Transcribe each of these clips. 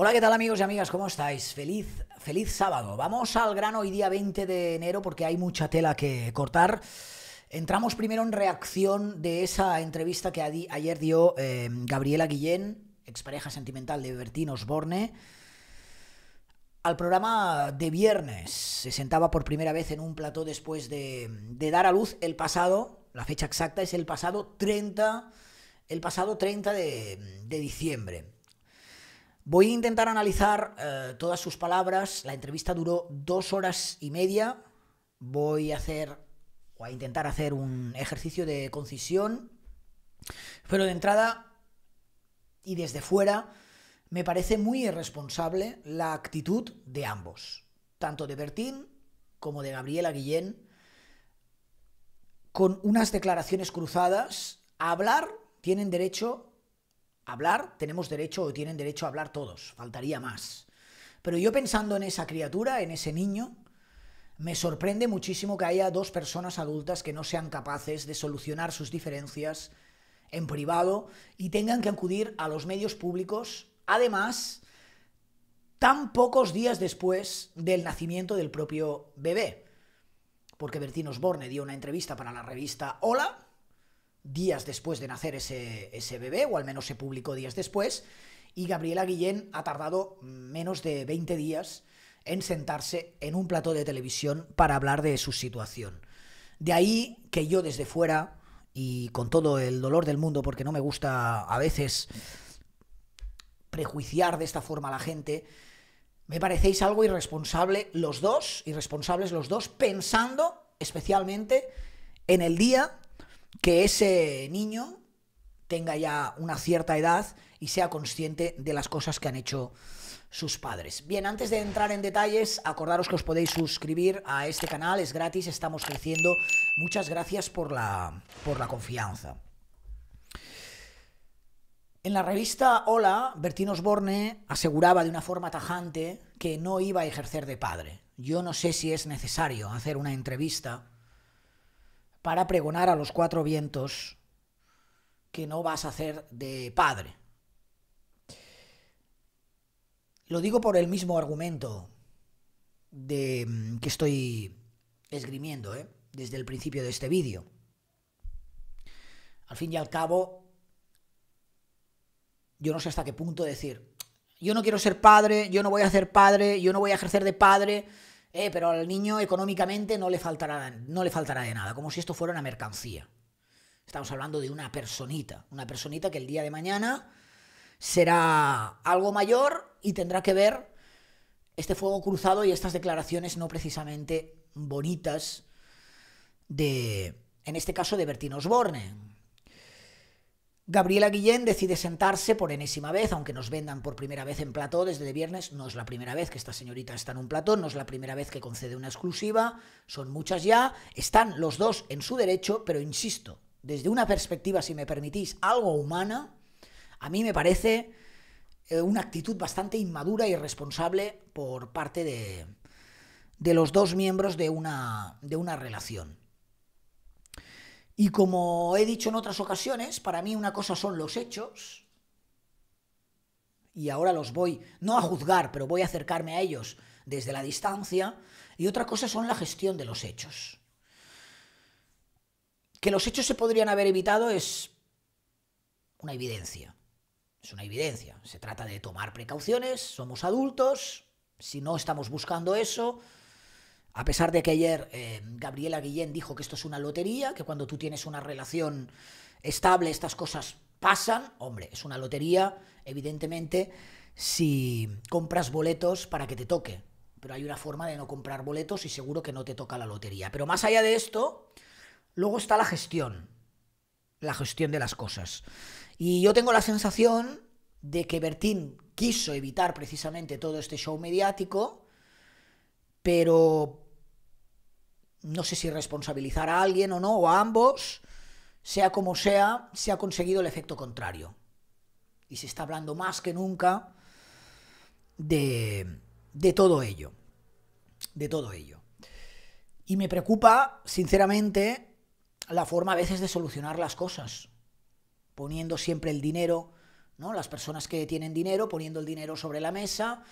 Hola, ¿qué tal amigos y amigas? ¿Cómo estáis? Feliz, feliz sábado. Vamos al grano hoy día 20 de enero porque hay mucha tela que cortar. Entramos primero en reacción de esa entrevista que ayer dio eh, Gabriela Guillén, expareja sentimental de Bertín Osborne, al programa de viernes. Se sentaba por primera vez en un plató después de, dar a luz el pasado, la fecha exacta es el pasado 30, el pasado 30 de diciembre. Voy a intentar analizar eh, todas sus palabras. La entrevista duró dos horas y media. Voy a hacer o a intentar hacer un ejercicio de concisión. Pero de entrada y desde fuera me parece muy irresponsable la actitud de ambos, tanto de Bertín como de Gabriela Guillén, con unas declaraciones cruzadas. A hablar tienen derecho hablar, tenemos derecho o tienen derecho a hablar todos, faltaría más. Pero yo pensando en esa criatura, en ese niño, me sorprende muchísimo que haya dos personas adultas que no sean capaces de solucionar sus diferencias en privado y tengan que acudir a los medios públicos, además, tan pocos días después del nacimiento del propio bebé. Porque Bertino Osborne dio una entrevista para la revista Hola días después de nacer ese, bebé, o al menos se publicó días después, y Gabriela Guillén ha tardado menos de 20 días en sentarse en un plató de televisión para hablar de su situación. De ahí que yo desde fuera, y con todo el dolor del mundo, porque no me gusta a veces prejuiciar de esta forma a la gente, me parecéis algo irresponsable los dos, irresponsables los dos, pensando especialmente en el día que ese niño tenga ya una cierta edad y sea consciente de las cosas que han hecho sus padres. Bien, antes de entrar en detalles, acordaros que os podéis suscribir a este canal, es gratis, estamos creciendo. Muchas gracias por la, por la confianza. En la revista Hola, Bertín Osborne aseguraba de una forma tajante que no iba a ejercer de padre. Yo no sé si es necesario hacer una entrevista para pregonar a los cuatro vientos que no vas a hacer de padre. Lo digo por el mismo argumento de, mm, que estoy esgrimiendo ¿eh? desde el principio de este vídeo. Al fin y al cabo, yo no sé hasta qué punto decir, yo no quiero ser padre, yo no voy a ser padre, yo no voy a ejercer de padre, eh, pero al niño económicamente no le, faltará, no le faltará de nada, como si esto fuera una mercancía. Estamos hablando de una personita, una personita que el día de mañana será algo mayor y tendrá que ver este fuego cruzado y estas declaraciones no precisamente bonitas de, en este caso, de Bertín Osborne, Gabriela Guillén decide sentarse por enésima vez, aunque nos vendan por primera vez en plató desde viernes. No es la primera vez que esta señorita está en un plató, no es la primera vez que concede una exclusiva, son muchas ya. Están los dos en su derecho, pero insisto, desde una perspectiva, si me permitís, algo humana, a mí me parece eh, una actitud bastante inmadura y irresponsable por parte de, los dos miembros de de una relación. Y como he dicho en otras ocasiones, para mí una cosa son los hechos, y ahora los voy, no a juzgar, pero voy a acercarme a ellos desde la distancia, y otra cosa son la gestión de los hechos. Que los hechos se podrían haber evitado es una evidencia. Es una evidencia. Se trata de tomar precauciones, somos adultos, si no estamos buscando eso, a pesar de que ayer eh, Gabriela Guillén dijo que esto es una lotería, que cuando tú tienes una relación estable estas cosas pasan, hombre, es una lotería, evidentemente, si compras boletos para que te toque. Pero hay una forma de no comprar boletos y seguro que no te toca la lotería. Pero más allá de esto, luego está la gestión, la gestión de las cosas. Y yo tengo la sensación de que Bertín quiso evitar precisamente todo este show mediático, pero no sé si responsabilizar a alguien o no, o a ambos, sea como sea, se ha conseguido el efecto contrario. Y se está hablando más que nunca de, de todo ello. De todo ello. Y me preocupa, sinceramente, la forma a veces de solucionar las cosas. Poniendo siempre el dinero, ¿no? Las personas que tienen dinero, poniendo el dinero sobre la mesa,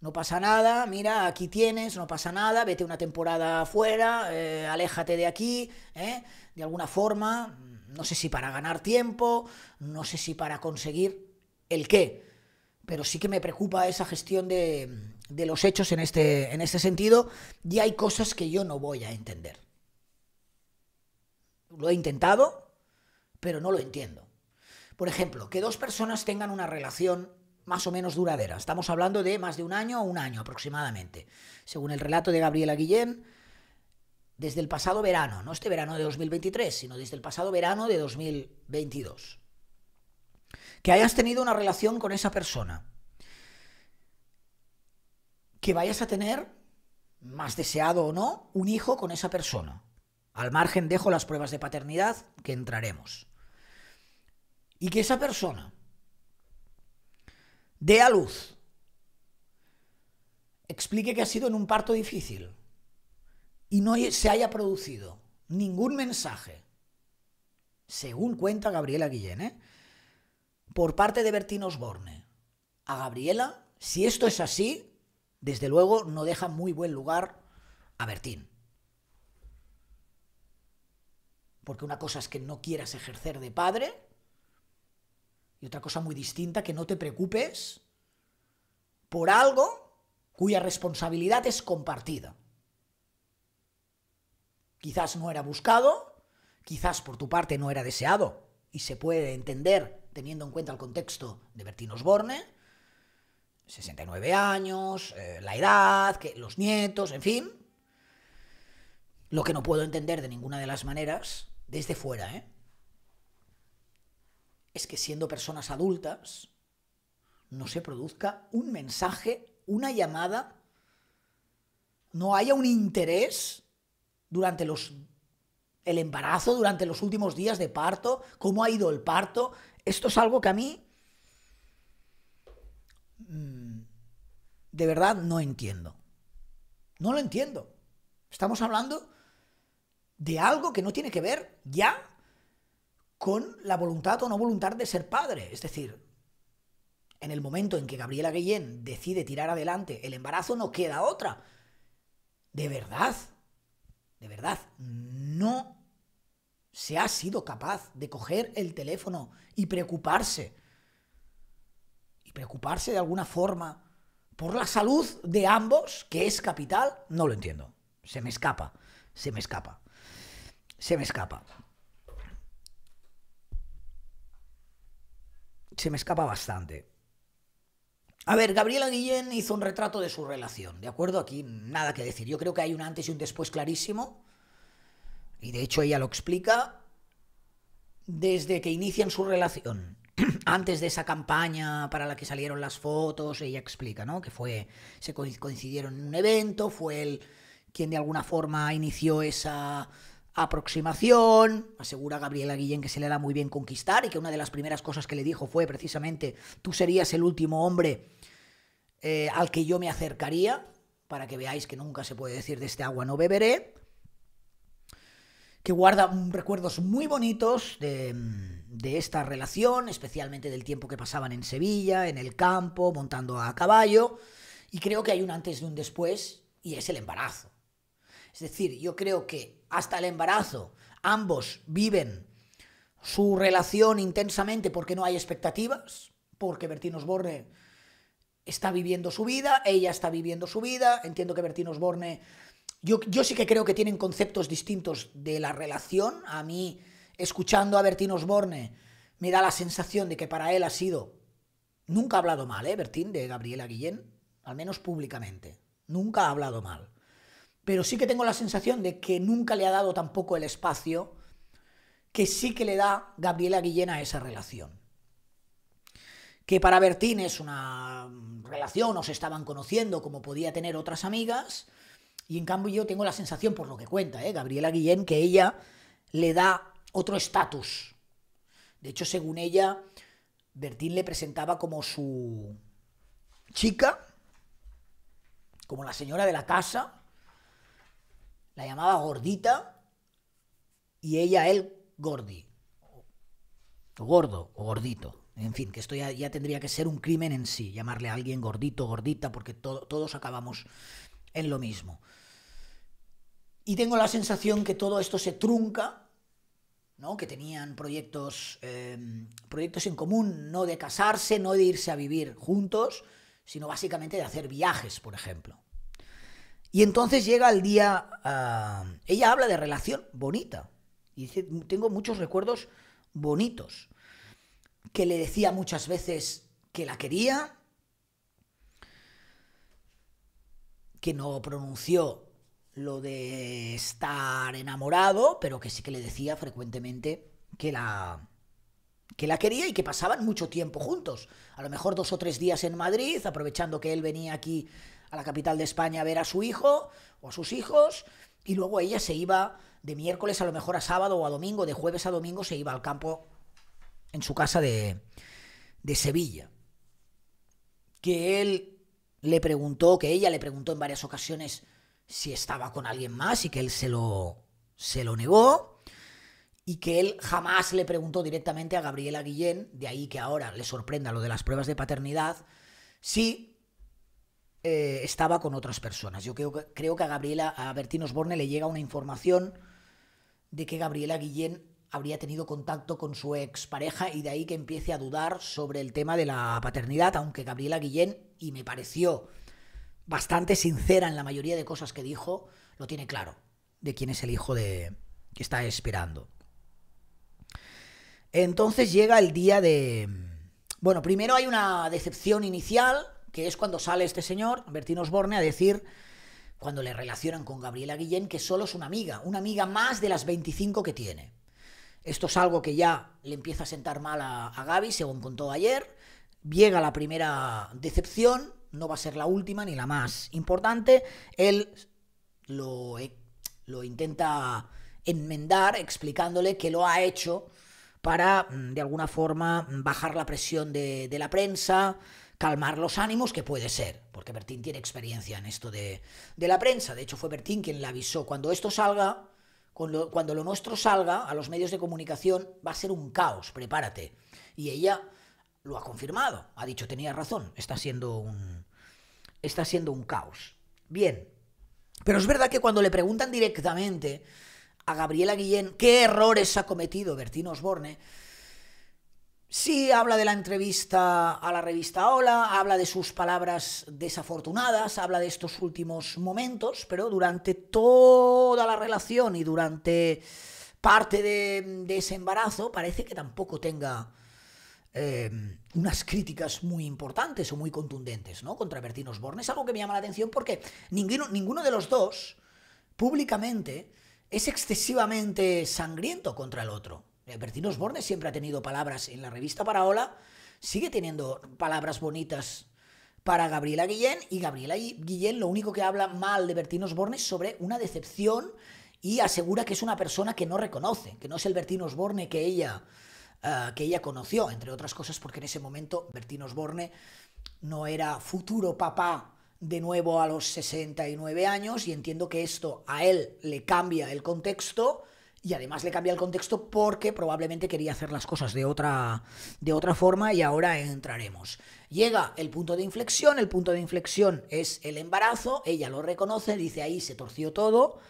no pasa nada, mira, aquí tienes, no pasa nada, vete una temporada afuera, eh, aléjate de aquí, eh, de alguna forma, no sé si para ganar tiempo, no sé si para conseguir el qué, pero sí que me preocupa esa gestión de, de los hechos en este, en este sentido y hay cosas que yo no voy a entender. Lo he intentado, pero no lo entiendo. Por ejemplo, que dos personas tengan una relación más o menos duradera. Estamos hablando de más de un año o un año aproximadamente. Según el relato de Gabriela Guillén, desde el pasado verano, no este verano de 2023, sino desde el pasado verano de 2022. Que hayas tenido una relación con esa persona. Que vayas a tener, más deseado o no, un hijo con esa persona. Al margen dejo las pruebas de paternidad que entraremos. Y que esa persona de a luz, explique que ha sido en un parto difícil y no se haya producido ningún mensaje, según cuenta Gabriela Guillén, ¿eh? por parte de Bertín Osborne a Gabriela, si esto es así, desde luego no deja muy buen lugar a Bertín. Porque una cosa es que no quieras ejercer de padre otra cosa muy distinta, que no te preocupes por algo cuya responsabilidad es compartida. Quizás no era buscado, quizás por tu parte no era deseado, y se puede entender teniendo en cuenta el contexto de Bertín Osborne, 69 años, eh, la edad, que, los nietos, en fin. Lo que no puedo entender de ninguna de las maneras, desde fuera, ¿eh? es que siendo personas adultas no se produzca un mensaje, una llamada, no haya un interés durante los el embarazo, durante los últimos días de parto, cómo ha ido el parto. Esto es algo que a mí mm, de verdad no entiendo. No lo entiendo. Estamos hablando de algo que no tiene que ver ya con la voluntad o no voluntad de ser padre. Es decir, en el momento en que Gabriela Guillén decide tirar adelante el embarazo, no queda otra. De verdad, de verdad, no se ha sido capaz de coger el teléfono y preocuparse, y preocuparse de alguna forma por la salud de ambos, que es capital, no lo entiendo. Se me escapa, se me escapa, se me escapa. se me escapa bastante. A ver, Gabriela Guillén hizo un retrato de su relación, ¿de acuerdo? Aquí nada que decir. Yo creo que hay un antes y un después clarísimo. Y de hecho ella lo explica. Desde que inician su relación, antes de esa campaña para la que salieron las fotos, ella explica, ¿no? Que fue, se coincidieron en un evento, fue él quien de alguna forma inició esa aproximación, asegura Gabriela Guillén que se le da muy bien conquistar y que una de las primeras cosas que le dijo fue precisamente, tú serías el último hombre eh, al que yo me acercaría, para que veáis que nunca se puede decir de este agua no beberé, que guarda mm, recuerdos muy bonitos mm, de esta relación, especialmente del tiempo que pasaban en Sevilla, en el campo, montando a caballo, y creo que hay un antes y un después, y es el embarazo. Es decir, yo creo que hasta el embarazo, ambos viven su relación intensamente porque no hay expectativas, porque Bertín Osborne está viviendo su vida, ella está viviendo su vida, entiendo que Bertín Osborne, yo, yo sí que creo que tienen conceptos distintos de la relación, a mí escuchando a Bertín Osborne me da la sensación de que para él ha sido, nunca ha hablado mal, ¿eh, Bertín, de Gabriela Guillén, al menos públicamente, nunca ha hablado mal pero sí que tengo la sensación de que nunca le ha dado tampoco el espacio que sí que le da Gabriela Guillén a esa relación. Que para Bertín es una relación, o se estaban conociendo como podía tener otras amigas, y en cambio yo tengo la sensación, por lo que cuenta, ¿eh? Gabriela Guillén, que ella le da otro estatus. De hecho, según ella, Bertín le presentaba como su chica, como la señora de la casa, la llamaba gordita y ella él gordi. O gordo o gordito. En fin, que esto ya, tendría que ser un crimen en sí, llamarle a alguien gordito, gordita, porque todos acabamos en lo mismo. Y tengo la sensación que todo esto se trunca, ¿no? que tenían proyectos, em, proyectos en común, no de casarse, no de irse a vivir juntos, sino básicamente de hacer viajes, por ejemplo. Y entonces llega el día, ah, ella habla de relación bonita. Y dice, tengo muchos recuerdos bonitos. Que le decía muchas veces que la quería, que no pronunció lo de estar enamorado, pero que sí que le decía frecuentemente que la que la quería y que pasaban mucho tiempo juntos. A lo mejor dos o tres días en Madrid, aprovechando que él venía aquí la capital de España a ver a su hijo o a sus hijos, y luego ella se iba de miércoles a lo mejor a sábado o a domingo, de jueves a domingo se iba al campo en su casa de, de Sevilla. Que él le preguntó, que ella le preguntó en varias ocasiones si estaba con alguien más y que él se lo, se lo negó y que él jamás le preguntó directamente a Gabriela Guillén, de ahí que ahora le sorprenda lo de las pruebas de paternidad, si eh, estaba con otras personas. Yo creo, creo que a Gabriela, a Bertín Osborne le llega una información de que Gabriela Guillén habría tenido contacto con su expareja y de ahí que empiece a dudar sobre el tema de la paternidad, aunque Gabriela Guillén, y me pareció bastante sincera en la mayoría de cosas que dijo, lo tiene claro de quién es el hijo de que está esperando. Entonces llega el día de bueno, primero hay una decepción inicial que es cuando sale este señor, Bertín Osborne, a decir, cuando le relacionan con Gabriela Guillén, que solo es una amiga, una amiga más de las 25 que tiene. Esto es algo que ya le empieza a sentar mal a, Gaby, según contó ayer. Llega la primera decepción, no va a ser la última ni la más importante. Él lo, eh, lo intenta enmendar explicándole que lo ha hecho para, mm, de alguna forma, bajar la presión de, de la prensa, calmar los ánimos, que puede ser, porque Bertín tiene experiencia en esto de, de la prensa. De hecho, fue Bertín quien le avisó. Cuando esto salga, cuando, lo nuestro salga a los medios de comunicación, va a ser un caos, prepárate. Y ella lo ha confirmado, ha dicho, tenía razón, está siendo un, está siendo un caos. Bien, pero es verdad que cuando le preguntan directamente a Gabriela Guillén qué errores ha cometido Bertín Osborne, Sí, habla de la entrevista a la revista Hola, habla de sus palabras desafortunadas, habla de estos últimos momentos, pero durante toda la relación y durante parte de, ese embarazo parece que tampoco tenga eh, unas críticas muy importantes o muy contundentes ¿no? contra Bertín Osborne. Es algo que me llama la atención porque ninguno de los dos públicamente es excesivamente sangriento contra el otro. Bertinos Osborne siempre ha tenido palabras en la revista Paraola, sigue teniendo palabras bonitas para Gabriela Guillén y Gabriela Guillén lo único que habla mal de Bertinos Osborne es sobre una decepción y asegura que es una persona que no reconoce, que no es el Bertino Osborne que ella, eh, que ella conoció, entre otras cosas porque en ese momento Bertino Osborne no era futuro papá de nuevo a los 69 años y entiendo que esto a él le cambia el contexto y además le cambia el contexto porque probablemente quería hacer las cosas de otra, de otra forma y ahora entraremos. Llega el punto de inflexión, el punto de inflexión es el embarazo, ella lo reconoce, dice ahí se torció todo.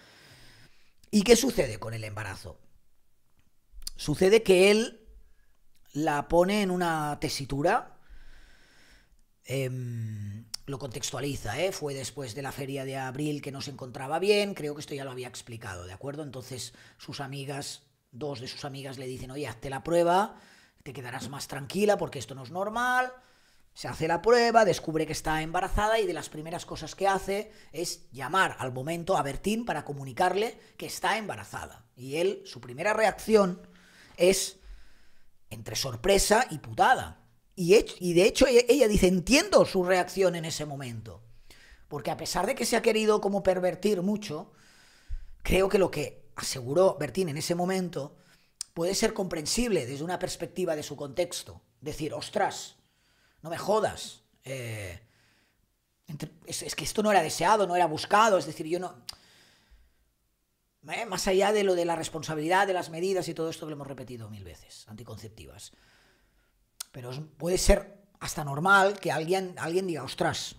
¿Y qué sucede con el embarazo? Sucede que él la pone en una tesitura eh, lo contextualiza, ¿eh? fue después de la feria de abril que no se encontraba bien, creo que esto ya lo había explicado, ¿de acuerdo? Entonces sus amigas, dos de sus amigas le dicen, oye, hazte la prueba, te quedarás más tranquila porque esto no es normal, se hace la prueba, descubre que está embarazada y de las primeras cosas que hace es llamar al momento a Bertín para comunicarle que está embarazada. Y él, su primera reacción es entre sorpresa y putada. Y, de hecho e-, ella, dice, entiendo su reacción en ese momento. Porque a pesar de que se ha querido como pervertir mucho, creo que lo que aseguró Bertín en ese momento puede ser comprensible desde una perspectiva de su contexto. Decir, ostras, no me jodas. Eh, es, que esto no era deseado, no era buscado. Es decir, yo no... Eh, más allá de lo de la responsabilidad, de las medidas y todo esto que lo hemos repetido mil veces, anticonceptivas. Pero puede ser hasta normal que alguien, alguien diga, ostras.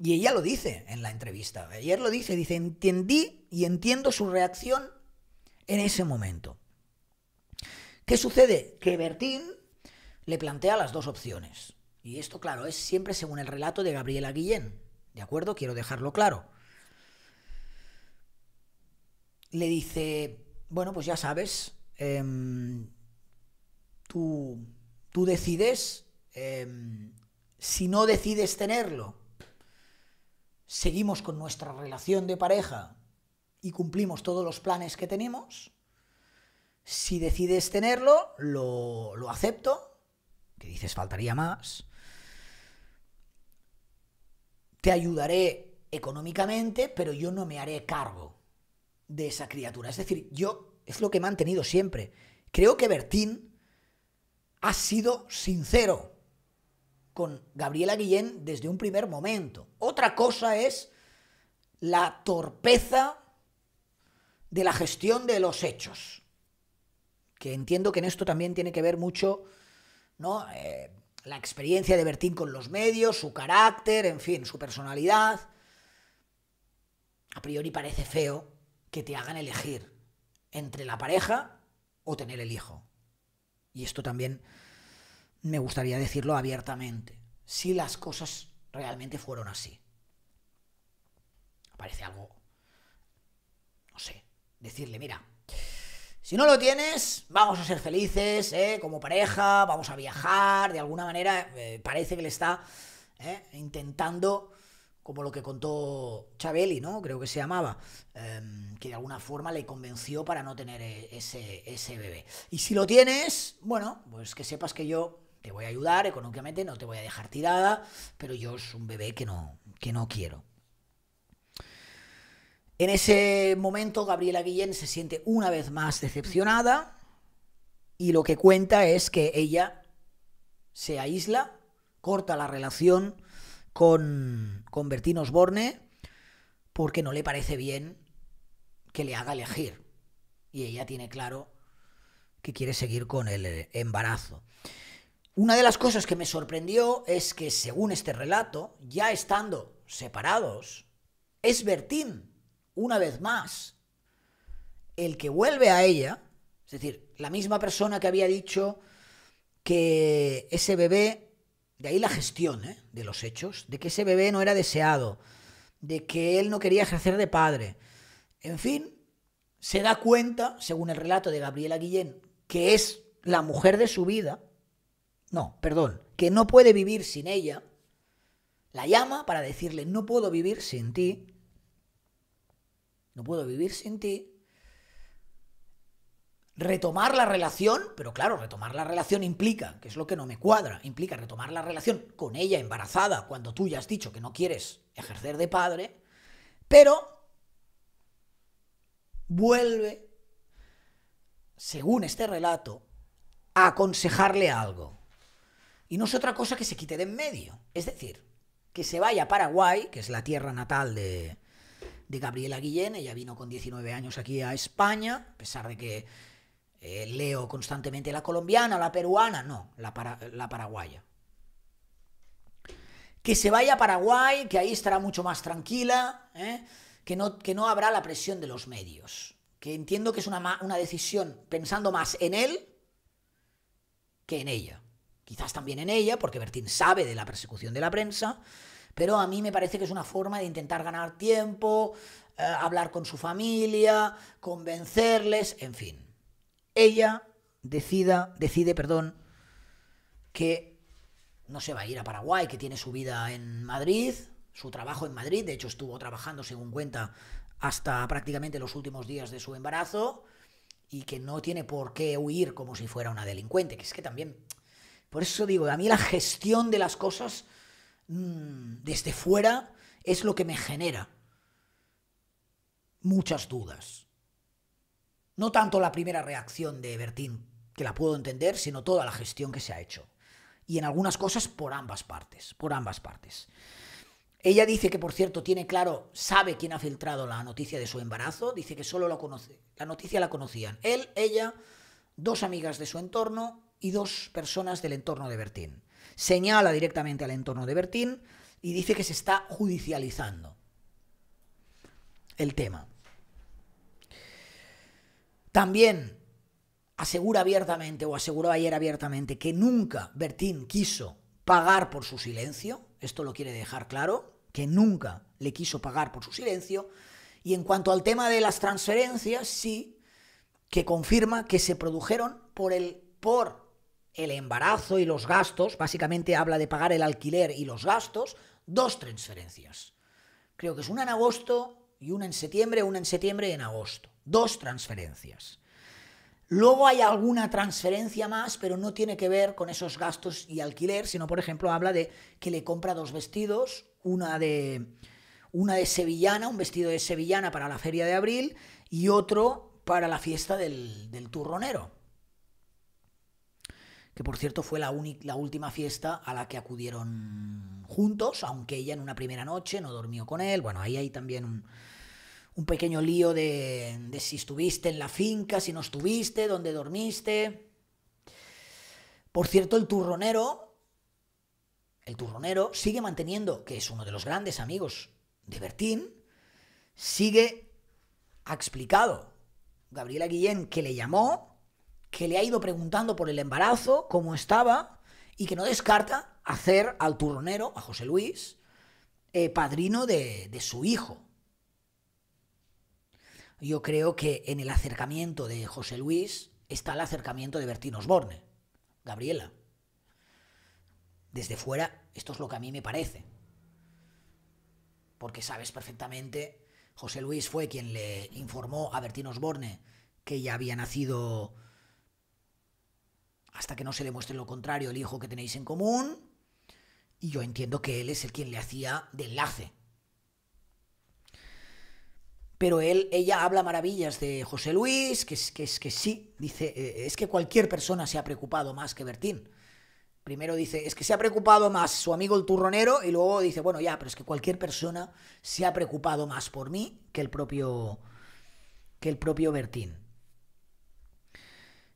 Y ella lo dice en la entrevista. Ayer lo dice, dice, entendí y entiendo su reacción en ese momento. ¿Qué sucede? Que Bertín le plantea las dos opciones. Y esto, claro, es siempre según el relato de Gabriela Guillén. ¿De acuerdo? Quiero dejarlo claro. Le dice, bueno, pues ya sabes, em, tú, tú decides, em, si no decides tenerlo, seguimos con nuestra relación de pareja y cumplimos todos los planes que tenemos. Si decides tenerlo, lo, lo acepto, que dices faltaría más. Te ayudaré económicamente, pero yo no me haré cargo de esa criatura. Es decir, yo es lo que he mantenido siempre. Creo que Bertín ha sido sincero con Gabriela Guillén desde un primer momento. Otra cosa es la torpeza de la gestión de los hechos, que entiendo que en esto también tiene que ver mucho ¿no? Eh, la experiencia de Bertín con los medios, su carácter, en fin, su personalidad. A priori parece feo que te hagan elegir entre la pareja o tener el hijo y esto también me gustaría decirlo abiertamente, si las cosas realmente fueron así. Parece algo, no sé, decirle, mira, si no lo tienes, vamos a ser felices, ¿eh? como pareja, vamos a viajar, de alguna manera eh, parece que le está ¿eh? intentando como lo que contó Chabeli, ¿no? Creo que se llamaba, em, que de alguna forma le convenció para no tener e, ese, bebé. Y si lo tienes, bueno, pues que sepas que yo te voy a ayudar económicamente, no te voy a dejar tirada, pero yo es un bebé que no, que no quiero. En ese momento Gabriela Guillén se siente una vez más decepcionada y lo que cuenta es que ella se aísla, corta la relación con, Bertín Osborne porque no le parece bien que le haga elegir. Y ella tiene claro que quiere seguir con el eh, embarazo. Una de las cosas que me sorprendió es que, según este relato, ya estando separados, es Bertín, una vez más, el que vuelve a ella, es decir, la misma persona que había dicho que ese bebé de ahí la gestión ¿eh? de los hechos, de que ese bebé no era deseado, de que él no quería ejercer de padre. En fin, se da cuenta, según el relato de Gabriela Guillén, que es la mujer de su vida, no, perdón, que no puede vivir sin ella, la llama para decirle, no puedo vivir sin ti, no puedo vivir sin ti, retomar la relación, pero claro, retomar la relación implica, que es lo que no me cuadra, implica retomar la relación con ella embarazada cuando tú ya has dicho que no quieres ejercer de padre, pero vuelve, según este relato, a aconsejarle algo. Y no es otra cosa que se quite de en medio. Es decir, que se vaya a Paraguay, que es la tierra natal de, de Gabriela Guillén. Ella vino con 19 años aquí a España, a pesar de que eh, leo constantemente la colombiana, la peruana, no, la, la paraguaya. Que se vaya a Paraguay, que ahí estará mucho más tranquila, ¿eh? que, no, que no habrá la presión de los medios. Que entiendo que es una, decisión pensando más en él que en ella. Quizás también en ella, porque Bertín sabe de la persecución de la prensa, pero a mí me parece que es una forma de intentar ganar tiempo, eh, hablar con su familia, convencerles, en fin ella decida, decide perdón, que no se va a ir a Paraguay, que tiene su vida en Madrid, su trabajo en Madrid, de hecho estuvo trabajando, según cuenta, hasta prácticamente los últimos días de su embarazo, y que no tiene por qué huir como si fuera una delincuente, que es que también, por eso digo, a mí la gestión de las cosas mm, desde fuera es lo que me genera muchas dudas. No tanto la primera reacción de Bertín, que la puedo entender, sino toda la gestión que se ha hecho. Y en algunas cosas por ambas partes, por ambas partes. Ella dice que, por cierto, tiene claro, sabe quién ha filtrado la noticia de su embarazo, dice que solo lo conoce, la noticia la conocían él, ella, dos amigas de su entorno y dos personas del entorno de Bertín. Señala directamente al entorno de Bertín y dice que se está judicializando el tema. También asegura abiertamente o aseguró ayer abiertamente que nunca Bertín quiso pagar por su silencio, esto lo quiere dejar claro, que nunca le quiso pagar por su silencio, y en cuanto al tema de las transferencias, sí que confirma que se produjeron por el, por el embarazo y los gastos, básicamente habla de pagar el alquiler y los gastos, dos transferencias. Creo que es una en agosto y una en septiembre, una en septiembre y en agosto. Dos transferencias. Luego hay alguna transferencia más, pero no tiene que ver con esos gastos y alquiler, sino, por ejemplo, habla de que le compra dos vestidos, una de, una de sevillana, un vestido de sevillana para la feria de abril y otro para la fiesta del, turronero, que por cierto fue la, la última fiesta a la que acudieron juntos, aunque ella en una primera noche no dormió con él, bueno, ahí hay también un un pequeño lío de, si estuviste en la finca, si no estuviste, dónde dormiste. Por cierto, el turronero, el turronero sigue manteniendo, que es uno de los grandes amigos de Bertín, sigue explicado Gabriela Guillén que le llamó, que le ha ido preguntando por el embarazo, cómo estaba, y que no descarta hacer al turronero, a José Luis, eh, padrino de su hijo yo creo que en el acercamiento de José Luis está el acercamiento de Bertín Osborne, Gabriela. Desde fuera, esto es lo que a mí me parece. Porque sabes perfectamente, José Luis fue quien le informó a Bertín Osborne que ya había nacido hasta que no se le muestre lo contrario el hijo que tenéis en común. Y yo entiendo que él es el quien le hacía de enlace pero él, ella habla maravillas de José Luis, que, es, que, sí, dice, eh, es que cualquier persona se ha preocupado más que Bertín. Primero dice, es que se ha preocupado más su amigo el turronero y luego dice, bueno, ya, pero es que cualquier persona se ha preocupado más por mí que el propio, que el propio Bertín.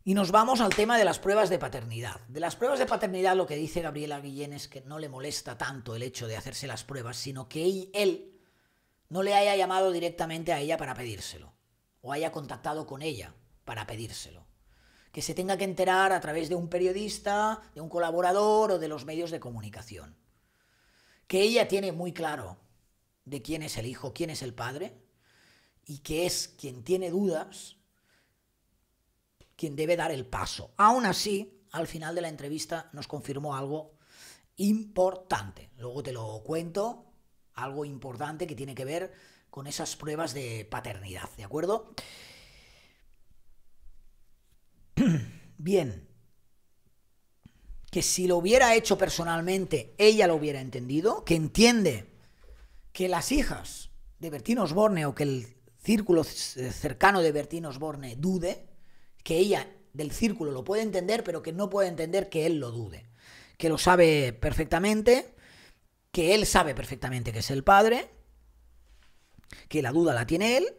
Y nos vamos al tema de las pruebas de paternidad. De las pruebas de paternidad lo que dice Gabriela Guillén es que no le molesta tanto el hecho de hacerse las pruebas, sino que él no le haya llamado directamente a ella para pedírselo, o haya contactado con ella para pedírselo. Que se tenga que enterar a través de un periodista, de un colaborador o de los medios de comunicación. Que ella tiene muy claro de quién es el hijo, quién es el padre, y que es quien tiene dudas quien debe dar el paso. Aún así, al final de la entrevista nos confirmó algo importante. Luego te lo cuento algo importante que tiene que ver con esas pruebas de paternidad, ¿de acuerdo? Bien, que si lo hubiera hecho personalmente, ella lo hubiera entendido, que entiende que las hijas de Bertín Osborne o que el círculo cercano de Bertín Osborne dude, que ella del círculo lo puede entender, pero que no puede entender que él lo dude, que lo sabe perfectamente que él sabe perfectamente que es el padre, que la duda la tiene él,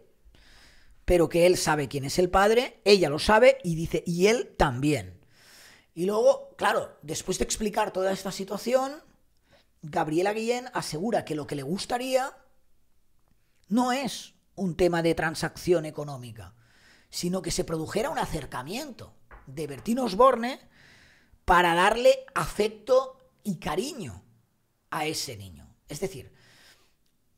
pero que él sabe quién es el padre, ella lo sabe y dice, y él también. Y luego, claro, después de explicar toda esta situación, Gabriela Guillén asegura que lo que le gustaría no es un tema de transacción económica, sino que se produjera un acercamiento de Bertín Osborne para darle afecto y cariño a ese niño. Es decir,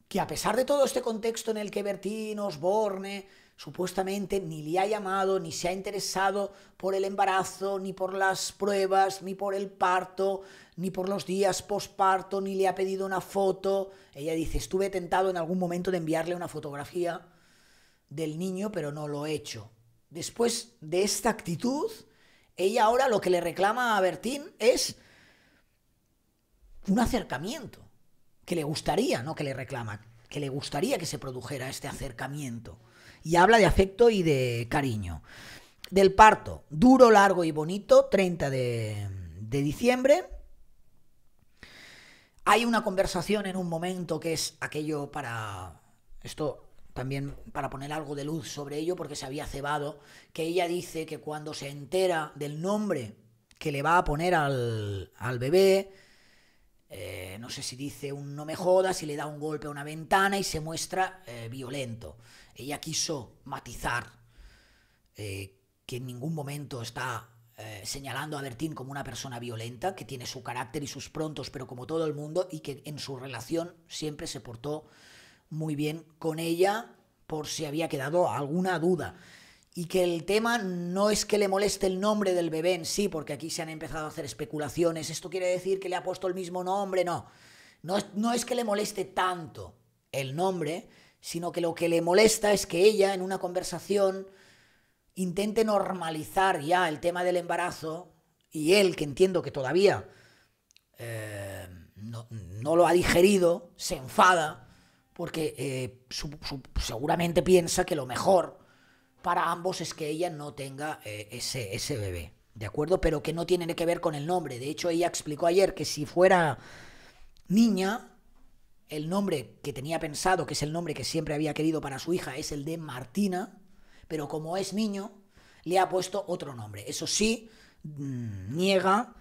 que a pesar de todo este contexto en el que Bertín Osborne supuestamente ni le ha llamado, ni se ha interesado por el embarazo, ni por las pruebas, ni por el parto, ni por los días posparto, ni le ha pedido una foto. Ella dice, estuve tentado en algún momento de enviarle una fotografía del niño, pero no lo he hecho. Después de esta actitud, ella ahora lo que le reclama a Bertín es un acercamiento que le gustaría, no que le reclama, que le gustaría que se produjera este acercamiento. Y habla de afecto y de cariño. Del parto, duro, largo y bonito, 30 de, de diciembre. Hay una conversación en un momento que es aquello para... Esto también para poner algo de luz sobre ello, porque se había cebado, que ella dice que cuando se entera del nombre que le va a poner al, al bebé, eh, no sé si dice un no me jodas si le da un golpe a una ventana y se muestra eh, violento. Ella quiso matizar eh, que en ningún momento está señalando a Bertín como una persona violenta, que tiene su carácter y sus prontos, pero como todo el mundo, y que en su relación siempre se portó muy bien con ella por si había quedado alguna duda y que el tema no es que le moleste el nombre del bebé en sí, porque aquí se han empezado a hacer especulaciones, esto quiere decir que le ha puesto el mismo nombre, no. No, es que le moleste tanto el nombre, sino que lo que le molesta es que ella en una conversación intente normalizar ya el tema del embarazo y él, que entiendo que todavía eh, no, lo ha digerido, se enfada porque eh, seguramente piensa que lo mejor para ambos es que ella no tenga eh, ese, ese bebé, ¿de acuerdo? Pero que no tiene que ver con el nombre. De hecho, ella explicó ayer que si fuera niña, el nombre que tenía pensado, que es el nombre que siempre había querido para su hija, es el de Martina, pero como es niño, le ha puesto otro nombre. Eso sí, mm, niega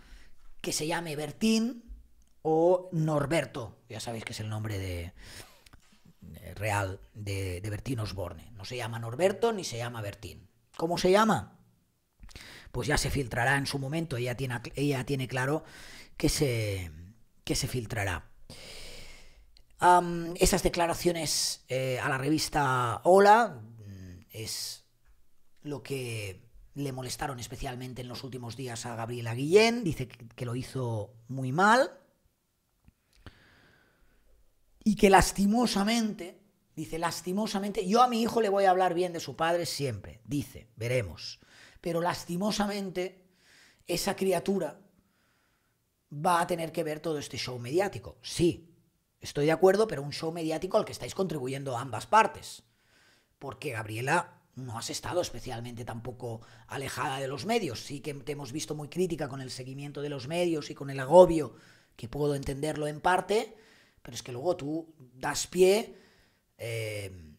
que se llame Bertín o Norberto. Ya sabéis que es el nombre de, eh, real de, Bertín Osborne. No se llama Norberto ni se llama Bertín. ¿Cómo se llama? Pues ya se filtrará en su momento, ella tiene, tiene claro que se, que se filtrará. esas declaraciones eh, a la revista Hola mm, es lo que le molestaron especialmente en los últimos días a Gabriela Guillén. Dice que lo hizo muy mal, y que lastimosamente, dice, lastimosamente, yo a mi hijo le voy a hablar bien de su padre siempre, dice, veremos, pero lastimosamente esa criatura va a tener que ver todo este show mediático. Sí, estoy de acuerdo, pero un show mediático al que estáis contribuyendo ambas partes. Porque Gabriela no has estado especialmente tampoco alejada de los medios. Sí que te hemos visto muy crítica con el seguimiento de los medios y con el agobio, que puedo entenderlo en parte, pero es que luego tú das pie eh,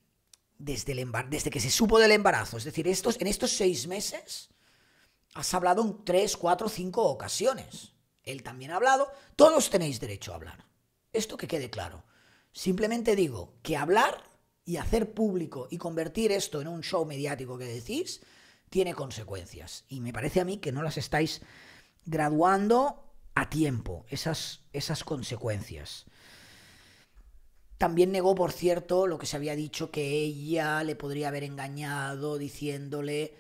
desde, desde que se supo del embarazo. Es decir, estos, en estos seis meses has hablado en tres, cuatro, cinco ocasiones. Él también ha hablado. Todos tenéis derecho a hablar. Esto que quede claro. Simplemente digo que hablar y hacer público y convertir esto en un show mediático que decís tiene consecuencias. Y me parece a mí que no las estáis graduando a tiempo, esas, esas consecuencias. También negó, por cierto, lo que se había dicho que ella le podría haber engañado diciéndole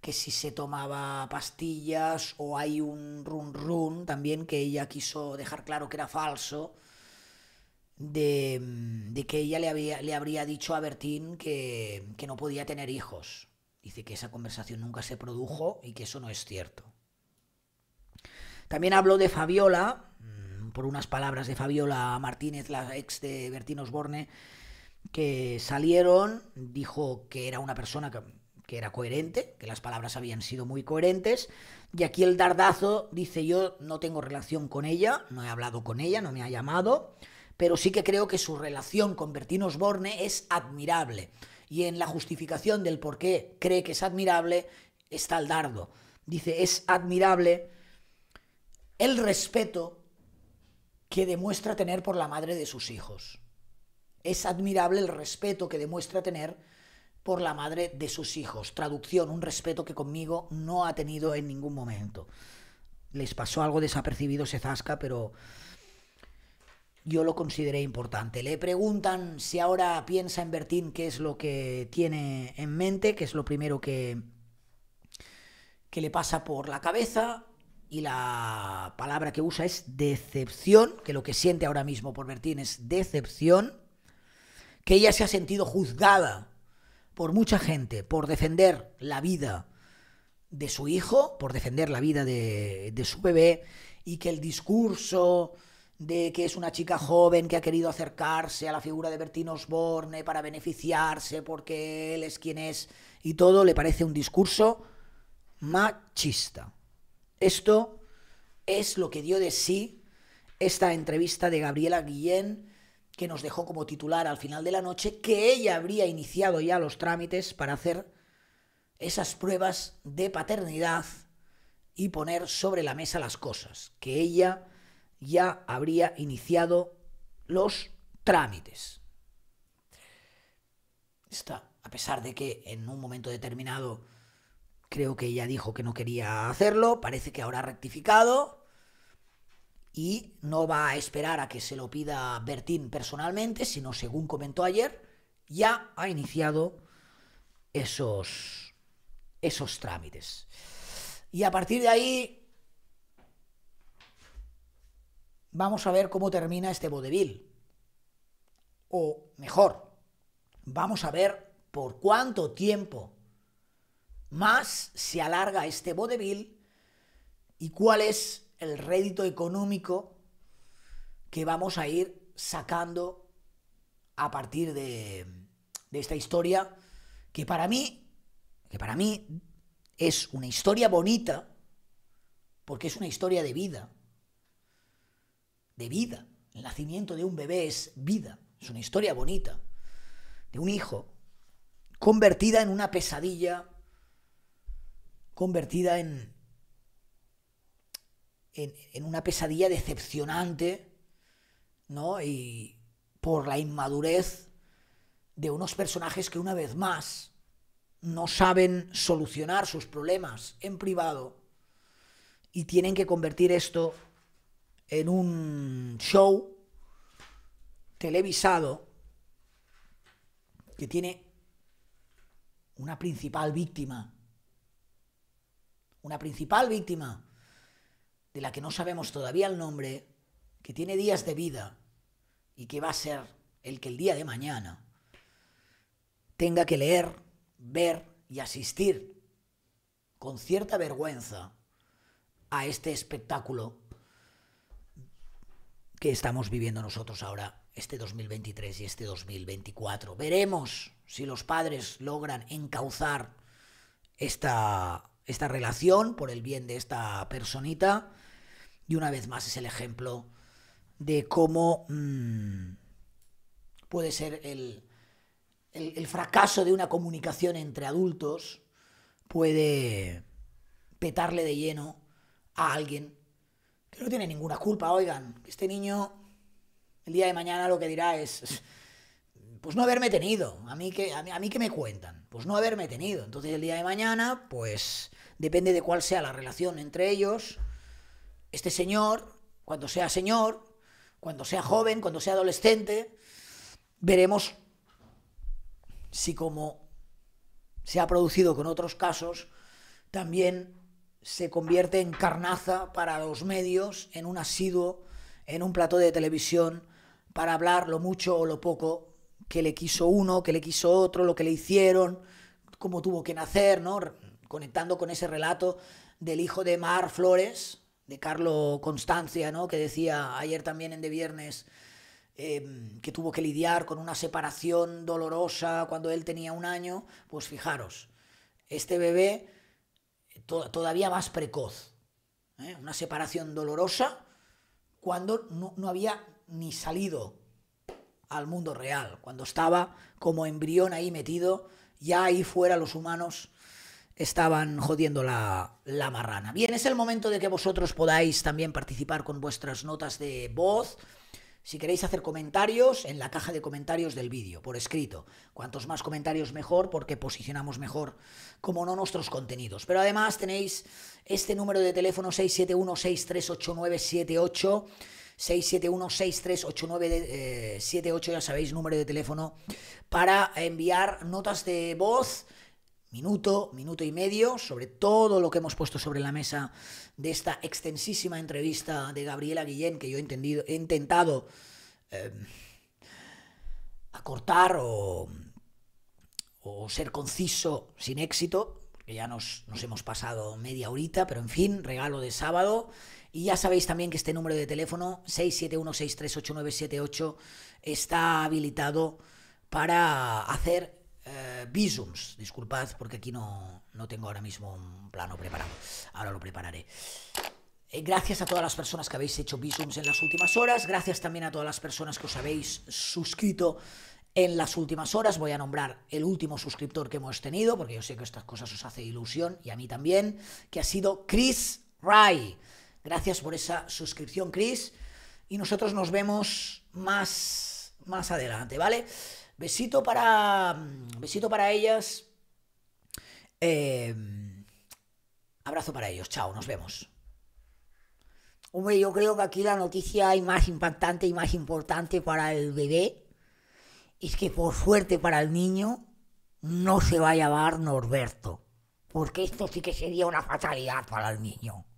que si se tomaba pastillas o hay un run run también que ella quiso dejar claro que era falso de, mm, que ella le, había, le habría dicho a Bertín que, que no podía tener hijos. Dice que esa conversación nunca se produjo y que eso no es cierto. También habló de Fabiola, por unas palabras de Fabiola Martínez, la ex de Bertín Osborne, que salieron, dijo que era una persona que, era coherente, que las palabras habían sido muy coherentes, y aquí el dardazo dice yo no tengo relación con ella, no he hablado con ella, no me ha llamado, pero sí que creo que su relación con Bertín Osborne es admirable, y en la justificación del por qué cree que es admirable está el dardo. Dice, es admirable el respeto que demuestra tener por la madre de sus hijos. Es admirable el respeto que demuestra tener por la madre de sus hijos. Traducción, un respeto que conmigo no ha tenido en ningún momento. Les pasó algo desapercibido se zasca, pero yo lo consideré importante. Le preguntan si ahora piensa en Bertín qué es lo que tiene en mente, qué es lo primero que, que le pasa por la cabeza y la palabra que usa es decepción, que lo que siente ahora mismo por Bertín es decepción, que ella se ha sentido juzgada por mucha gente por defender la vida de su hijo, por defender la vida de, su bebé, y que el discurso de que es una chica joven que ha querido acercarse a la figura de Bertín Osborne para beneficiarse porque él es quien es, y todo le parece un discurso machista esto es lo que dio de sí esta entrevista de Gabriela Guillén, que nos dejó como titular al final de la noche, que ella habría iniciado ya los trámites para hacer esas pruebas de paternidad y poner sobre la mesa las cosas, que ella ya habría iniciado los trámites. Está, a pesar de que en un momento determinado Creo que ella dijo que no quería hacerlo, parece que ahora ha rectificado y no va a esperar a que se lo pida Bertín personalmente, sino según comentó ayer, ya ha iniciado esos, esos trámites. Y a partir de ahí vamos a ver cómo termina este vodevil. O mejor, vamos a ver por cuánto tiempo más se alarga este vodevil y cuál es el rédito económico que vamos a ir sacando a partir de, de esta historia que para mí que para mí es una historia bonita porque es una historia de vida de vida el nacimiento de un bebé es vida es una historia bonita de un hijo convertida en una pesadilla convertida en, en, una pesadilla decepcionante, ¿no? Y por la inmadurez de unos personajes que una vez más no saben solucionar sus problemas en privado y tienen que convertir esto en un show televisado que tiene una principal víctima una principal víctima, de la que no sabemos todavía el nombre, que tiene días de vida y que va a ser el que el día de mañana tenga que leer, ver y asistir con cierta vergüenza a este espectáculo que estamos viviendo nosotros ahora, este 2023 y este 2024. Veremos si los padres logran encauzar esta esta relación por el bien de esta personita. Y una vez más es el ejemplo de cómo mm, puede ser el, fracaso de una comunicación entre adultos, puede petarle de lleno a alguien que no tiene ninguna culpa. Oigan, este niño el día de mañana lo que dirá es, pues no haberme tenido, a mí que, a mí que me cuentan pues no haberme tenido. Entonces el día de mañana, pues depende de cuál sea la relación entre ellos, este señor, cuando sea señor, cuando sea joven, cuando sea adolescente, veremos si como se ha producido con otros casos, también se convierte en carnaza para los medios, en un asiduo, en un plató de televisión, para hablar lo mucho o lo poco que le quiso uno, que le quiso otro, lo que le hicieron, cómo tuvo que nacer, ¿no? Conectando con ese relato del hijo de Mar Flores, de Carlo Constancia, ¿no? Que decía ayer también en De Viernes em, que tuvo que lidiar con una separación dolorosa cuando él tenía un año. Pues fijaros, este bebé eh, todavía más precoz. ¿eh? Una separación dolorosa cuando no, no había ni salido al mundo real, cuando estaba como embrión ahí metido, ya ahí fuera los humanos estaban jodiendo la, marrana. Bien, es el momento de que vosotros podáis también participar con vuestras notas de voz. Si queréis hacer comentarios, en la caja de comentarios del vídeo, por escrito. Cuantos más comentarios mejor, porque posicionamos mejor, como no, nuestros contenidos. Pero además tenéis este número de teléfono 671 638978 671 78 eh, ya sabéis, número de teléfono, para enviar notas de voz, minuto, minuto y medio, sobre todo lo que hemos puesto sobre la mesa de esta extensísima entrevista de Gabriela Guillén, que yo he, intentado em, acortar o, o ser conciso sin éxito, que ya nos, hemos pasado media horita, pero en fin, regalo de sábado. Y ya sabéis también que este número de teléfono, 671 671-638978, está habilitado para hacer visums. Eh, Disculpad porque aquí no, no tengo ahora mismo un plano preparado. Ahora lo prepararé. Eh, gracias a todas las personas que habéis hecho visums en las últimas horas. Gracias también a todas las personas que os habéis suscrito en las últimas horas voy a nombrar el último suscriptor que hemos tenido, porque yo sé que estas cosas os hace ilusión y a mí también, que ha sido Chris Ray. Gracias por esa suscripción, Chris. Y nosotros nos vemos más, más adelante, ¿vale? Besito para, besito para ellas. Em, abrazo para ellos. Chao, nos vemos. Hombre, yo creo que aquí la noticia más impactante y más importante para el bebé es que por suerte para el niño no se va a llamar Norberto, porque esto sí que sería una fatalidad para el niño.